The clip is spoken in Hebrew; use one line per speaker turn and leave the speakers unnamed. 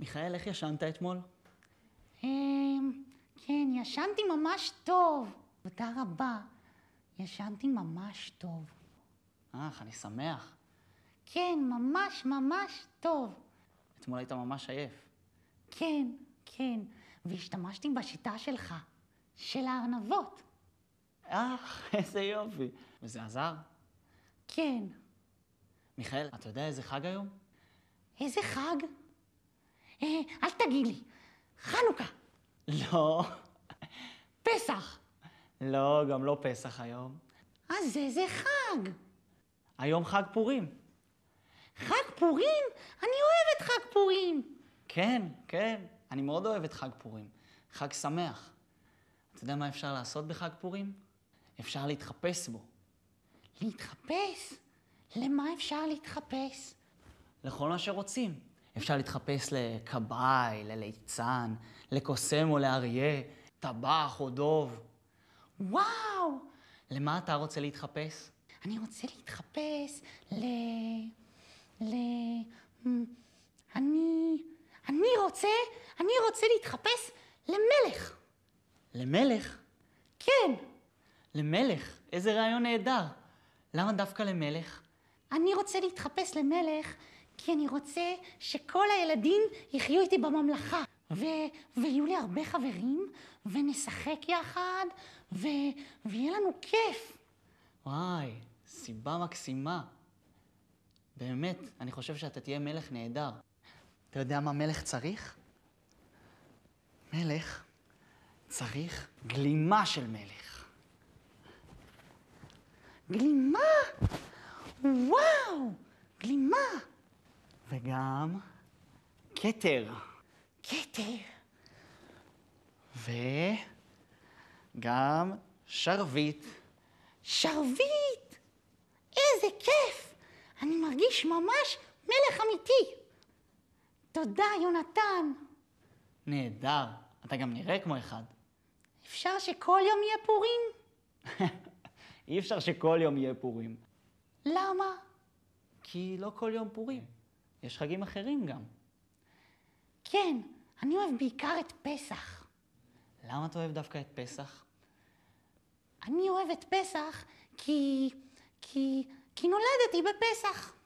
מיכאל, איך ישנת אתמול?
אמ, כן, ישנתי ממש טוב. תודה רבה. ישנתי ממש טוב.
אך, אני שמח.
כן, ממש ממש טוב.
אתמול היית ממש עייף.
כן, כן, והשתמשתי בשיטה שלך, של הארנבות.
אך, איזה יופי. וזה עזר? כן. מיכאל, אתה יודע איזה חג היום?
איזה חג? אה, אל תגיד לי. חנוכה. לא. פסח.
לא, גם לא פסח היום.
אז אה, איזה חג.
היום חג פורים. חג פורים? אני אוהבת חג פורים. כן, כן, אני מאוד אוהבת חג פורים. חג שמח. אתה יודע מה אפשר לעשות בחג פורים? אפשר להתחפש בו. להתחפש? למה אפשר להתחפש? לכל מה שרוצים. אפשר להתחפש לכבאי, לליצן, לקוסם או לאריה, טבח או דוב. וואו! למה אתה רוצה להתחפש? אני רוצה להתחפש
ל... ל... אני... אני רוצה... אני רוצה להתחפש למלך.
למלך? כן. למלך? איזה רעיון נהדר. למה דווקא למלך?
אני רוצה להתחפש למלך כי אני רוצה שכל הילדים יחיו איתי בממלכה, ויהיו לי הרבה חברים, ונשחק יחד, ויהיה לנו כיף.
וואי, סיבה מקסימה. באמת, אני חושב שאתה תהיה מלך נהדר. אתה יודע מה מלך צריך? מלך צריך גלימה של מלך. גלימה? וואו! גלימה! וגם כתר. כתר. וגם שרביט. שרביט! איזה
כיף! אני מרגיש ממש מלך אמיתי. תודה, יונתן.
נהדר, אתה גם נראה כמו אחד.
אפשר שכל יום יהיה פורים?
אי אפשר שכל יום יהיה פורים. למה? כי לא כל יום פורים. יש חגים אחרים גם.
כן, אני אוהב בעיקר את פסח.
למה אתה אוהב דווקא את פסח?
אני אוהב את פסח כי... כי... כי נולדתי בפסח.